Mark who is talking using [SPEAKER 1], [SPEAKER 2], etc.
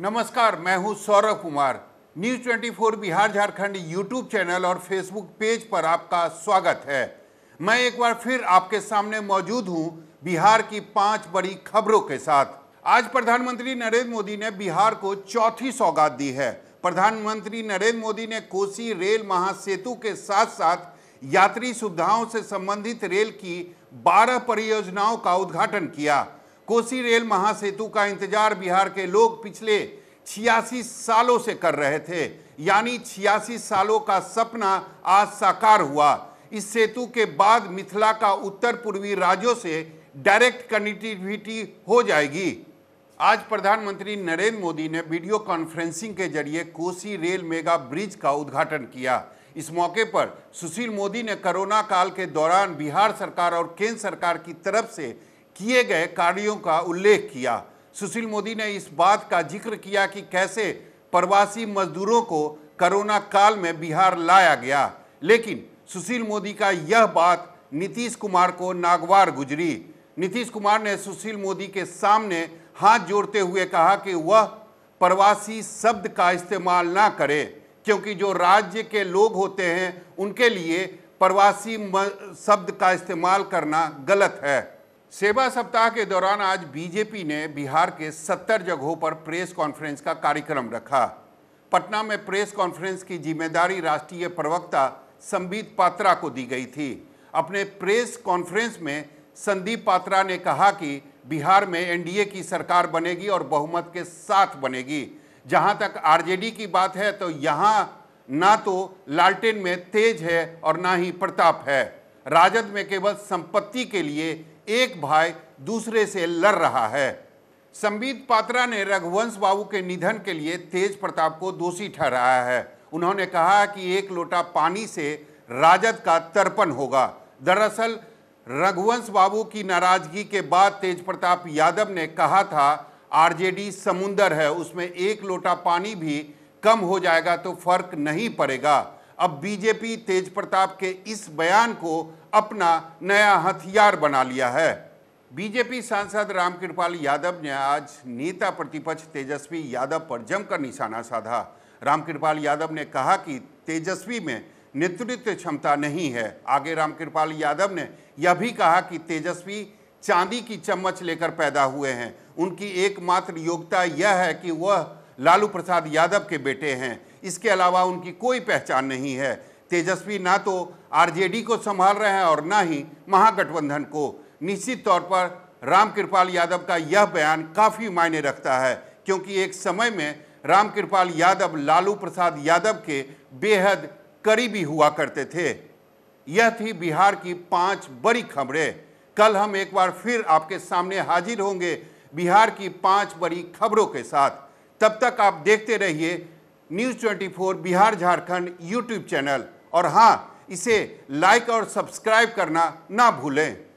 [SPEAKER 1] नमस्कार मैं हूं Saurabh Kumar news 24 Bihar Jharkhand YouTube channel और फेसबुक पेज पर आपका स्वागत है मैं एक बार फिर आपके सामने मौजूद हूं बिहार की पांच बड़ी खबरों के साथ आज प्रधानमंत्री नरेंद्र मोदी ने बिहार को चौथी सौगात दी है प्रधानमंत्री नरेंद्र मोदी ने कोसी रेल महासेतु के साथ साथ यात्री सुविधाओं से संबंधित रेल की 12 परियोजनाओं का उद्घाटन किया कोसी रेल महासेतु का इंतजार बिहार के लोग पिछले छियासी सालों से कर रहे थे यानी छियासी सालों का सपना आज साकार हुआ इस सेतु के बाद मिथिला का उत्तर पूर्वी राज्यों से डायरेक्ट कनेक्टिविटी हो जाएगी आज प्रधानमंत्री नरेंद्र मोदी ने वीडियो कॉन्फ्रेंसिंग के जरिए कोसी रेल मेगा ब्रिज का उद्घाटन किया इस मौके पर सुशील मोदी ने कोरोना काल के दौरान बिहार सरकार और केंद्र सरकार की तरफ से किए गए कार्यों का उल्लेख किया सुशील मोदी ने इस बात का जिक्र किया कि कैसे प्रवासी मजदूरों को कोरोना काल में बिहार लाया गया लेकिन सुशील मोदी का यह बात नीतीश कुमार को नागवार गुजरी नीतीश कुमार ने सुशील मोदी के सामने हाथ जोड़ते हुए कहा कि वह प्रवासी शब्द का इस्तेमाल ना करे क्योंकि जो राज्य के लोग होते हैं उनके लिए प्रवासी शब्द का इस्तेमाल करना गलत है सेवा सप्ताह के दौरान आज बीजेपी ने बिहार के 70 जगहों पर प्रेस कॉन्फ्रेंस का कार्यक्रम रखा पटना में प्रेस कॉन्फ्रेंस की जिम्मेदारी राष्ट्रीय प्रवक्ता संबित पात्रा को दी गई थी अपने प्रेस कॉन्फ्रेंस में संदीप पात्रा ने कहा कि बिहार में एनडीए की सरकार बनेगी और बहुमत के साथ बनेगी जहां तक आरजेडी की बात है तो यहां ना तो लालटेन में तेज है और ना ही प्रताप है राजद में केवल संपत्ति के लिए एक भाई दूसरे से लड़ रहा है संबित पात्रा ने रघुवंश बाबू के निधन के लिए तेज प्रताप को दोषी ठहराया है उन्होंने कहा कि एक लोटा पानी से राजद का तर्पण होगा दरअसल रघुवंश बाबू की नाराजगी के बाद तेज प्रताप यादव ने कहा था आरजेडी समुंदर है उसमें एक लोटा पानी भी कम हो जाएगा तो फर्क नहीं पड़ेगा अब बीजेपी तेज प्रताप के इस बयान को अपना नया हथियार बना लिया है बीजेपी सांसद रामकृपाल यादव ने आज नेता प्रतिपक्ष तेजस्वी यादव पर जमकर निशाना साधा रामकृपाल यादव ने कहा कि तेजस्वी में नेतृत्व क्षमता नहीं है आगे रामकृपाल यादव ने यह भी कहा कि तेजस्वी चांदी की चम्मच लेकर पैदा हुए हैं उनकी एकमात्र योग्यता यह है कि वह लालू प्रसाद यादव के बेटे हैं इसके अलावा उनकी कोई पहचान नहीं है तेजस्वी ना तो आरजेडी को संभाल रहे हैं और ना ही महागठबंधन को निश्चित तौर पर रामकृपाल यादव का यह बयान काफ़ी मायने रखता है क्योंकि एक समय में रामकृपाल यादव लालू प्रसाद यादव के बेहद करीबी हुआ करते थे यह थी बिहार की पांच बड़ी खबरें कल हम एक बार फिर आपके सामने हाजिर होंगे बिहार की पांच बड़ी खबरों के साथ तब तक आप देखते रहिए news 24 Bihar Jharkhand YouTube channel और हाँ इसे लाइक और सब्सक्राइब करना ना भूलें